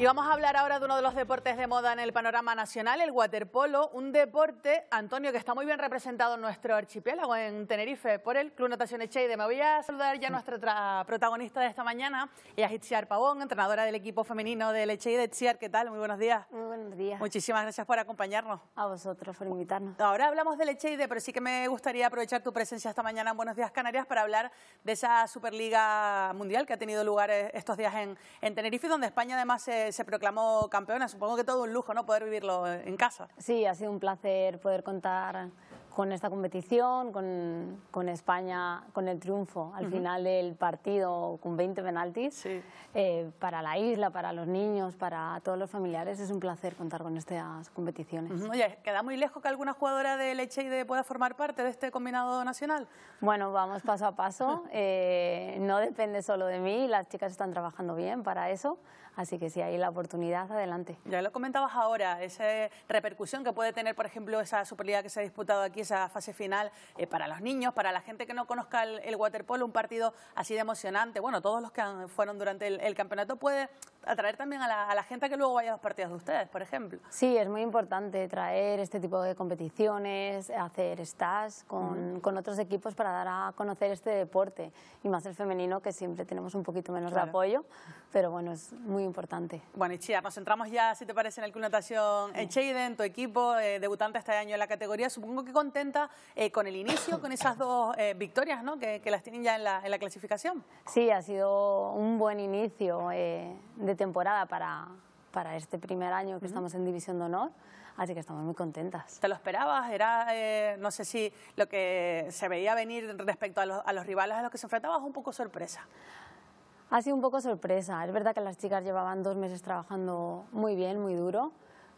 Y vamos a hablar ahora de uno de los deportes de moda en el panorama nacional, el waterpolo, un deporte, Antonio, que está muy bien representado en nuestro archipiélago, en Tenerife, por el Club Natación Echeide. Me voy a saludar ya a nuestra protagonista de esta mañana, ella es Itziar Pavón, entrenadora del equipo femenino del Echeide. Itziar, ¿qué tal? Muy buenos días. Muy buenos días. Muchísimas gracias por acompañarnos. A vosotros por invitarnos. Ahora hablamos del Echeide, pero sí que me gustaría aprovechar tu presencia esta mañana en Buenos Días Canarias para hablar de esa Superliga Mundial que ha tenido lugar eh, estos días en, en Tenerife, donde España además se eh, se, proclamó campeona. Supongo que todo un lujo, ¿no? Poder vivirlo en casa. Sí, ha sido un placer poder contar con esta competición, con, con, España, con el triunfo al final del partido con 20 penaltis, eh, para la isla, para los niños, para todos los familiares, es un placer contar con estas competiciones. Oye, ¿queda muy lejos que alguna jugadora de Lecheide pueda formar parte de este combinado nacional? Bueno, vamos paso a paso, eh, no depende solo de mí, las chicas están trabajando bien para eso, así que si hay la oportunidad, adelante. Ya lo comentabas ahora, esa repercusión que puede tener, por ejemplo, esa Superliga que se ha disputado aquí esa fase final eh, para los niños, para la gente que no conozca el, waterpolo, un partido así de emocionante. Bueno, todos los que fueron durante el, campeonato puede atraer también a la, a gente que luego vaya a los partidos de ustedes, por ejemplo. Sí, es muy importante traer este tipo de competiciones, hacer stats con, otros equipos para dar a conocer este deporte y más el femenino que siempre tenemos un poquito menos de apoyo, pero bueno, es muy importante. Bueno, y Chia, nos centramos ya, si te parece, en el Club Natación sí. en tu equipo eh, debutante este año en la categoría, supongo que contenta eh, con el inicio, con esas dos eh, victorias ¿no? Que, las tienen ya en la, en la, clasificación. Sí, ha sido un buen inicio de temporada para, para este primer año que estamos en División de Honor, así que estamos muy contentas. ¿Te lo esperabas? Era, eh, no sé si lo que se veía venir respecto a los, a los rivales a los que se enfrentabas, un poco sorpresa. Ha sido un poco sorpresa. Es verdad que las chicas llevaban dos meses trabajando muy bien, muy duro,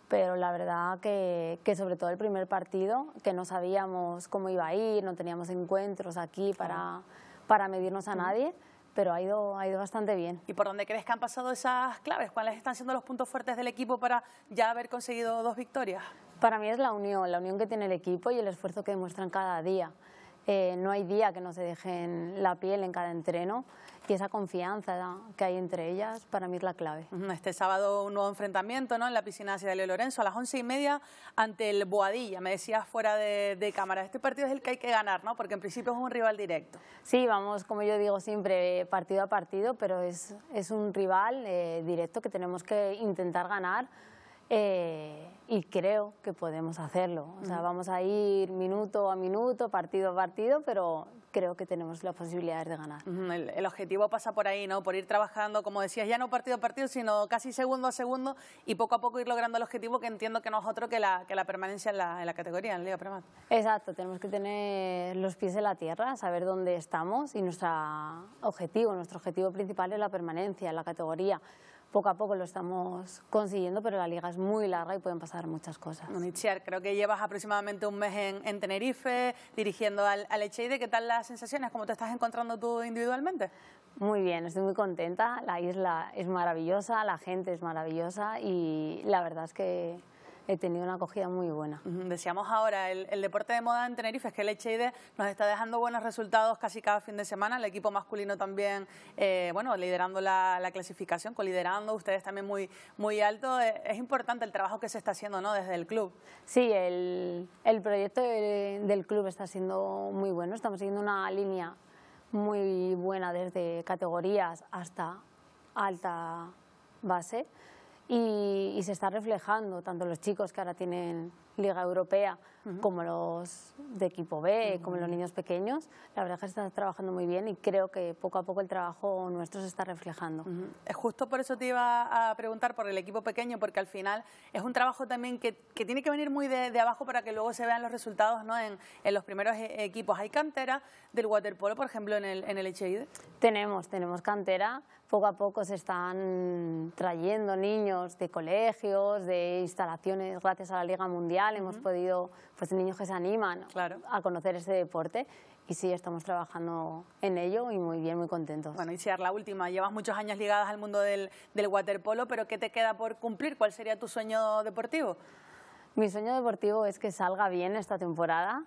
pero la verdad que, que sobre todo el primer partido, que no sabíamos cómo iba a ir, no teníamos encuentros aquí para, para medirnos a nadie, pero ha ido, bastante bien. ¿Y por dónde crees que han pasado esas claves? ¿Cuáles están siendo los puntos fuertes del equipo para ya haber conseguido dos victorias? Para mí es la unión, la unión que tiene el equipo y el esfuerzo que demuestran cada día. Eh, no hay día que no se dejen la piel en cada entreno y esa confianza que hay entre ellas para mí es la clave. Este sábado un nuevo enfrentamiento ¿no? en la piscina de Leo Lorenzo a las once y media ante el Boadilla, me decías fuera de, cámara, este partido es el que hay que ganar, ¿no? porque en principio es un rival directo. Sí, vamos, como yo digo siempre, partido a partido, pero es, es un rival eh, directo que tenemos que intentar ganar. Eh, y creo que podemos hacerlo. O sea, vamos a ir minuto a minuto, partido a partido, pero creo que tenemos la posibilidad de ganar. El, objetivo pasa por ahí, ¿no? Por ir trabajando, como decías, ya no partido a partido, sino casi segundo a segundo y poco a poco ir logrando el objetivo que entiendo que no es otro que la, que la permanencia en la, categoría, en Liga Premat. Exacto, tenemos que tener los pies en la tierra, saber dónde estamos y nuestro objetivo, nuestro objetivo principal es la permanencia en la categoría poco a poco lo estamos consiguiendo, pero la liga es muy larga y pueden pasar muchas cosas. Nonichiar, creo que llevas aproximadamente un mes en, Tenerife dirigiendo al, al, Echeide. ¿Qué tal las sensaciones? ¿Cómo te estás encontrando tú individualmente? Muy bien, estoy muy contenta. La isla es maravillosa, la gente es maravillosa y la verdad es que he tenido una acogida muy buena. Decíamos ahora, el, deporte de moda en Tenerife es que el Echeide nos está dejando buenos resultados casi cada fin de semana, el equipo masculino también, eh, bueno, liderando la, clasificación, coliderando, ustedes también muy, muy alto. Eh, es, importante el trabajo que se está haciendo, ¿no?, desde el club. Sí, el, el proyecto del club está siendo muy bueno, estamos siguiendo una línea muy buena desde categorías hasta alta base y, se está reflejando, tanto los chicos que ahora tienen Liga Europea, como los de equipo B, como los niños pequeños. La verdad es que se trabajando muy bien y creo que poco a poco el trabajo nuestro se está reflejando. Es eh, Justo por eso te iba a preguntar por el equipo pequeño, porque al final es un trabajo también que, tiene que venir muy de, abajo para que luego se vean los resultados ¿no? en, los primeros eh, equipos. ¿Hay cantera del waterpolo, por ejemplo, en el, en el Tenemos, tenemos cantera. Poco a poco se están trayendo niños de colegios, de instalaciones, gracias a la Liga Mundial hemos podido, pues niños que se animan claro. a conocer ese deporte y sí, estamos trabajando en ello y muy bien, muy contentos. Bueno, y la última, llevas muchos años ligadas al mundo del, del waterpolo, pero ¿qué te queda por cumplir? ¿Cuál sería tu sueño deportivo? Mi sueño deportivo es que salga bien esta temporada,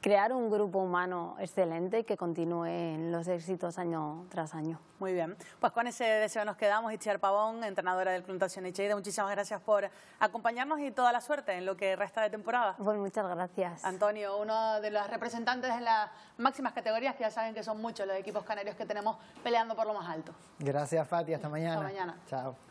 crear un grupo humano excelente que continúe en los éxitos año tras año. Muy bien, pues con ese deseo nos quedamos. Itziar Pavón, entrenadora del Club Natación Echeida, muchísimas gracias por acompañarnos y toda la suerte en lo que resta de temporada. Pues muchas gracias. Antonio, uno de los representantes de las máximas categorías, que ya saben que son muchos los equipos canarios que tenemos peleando por lo más alto. Gracias, Fati, hasta mañana. Hasta mañana. Chao.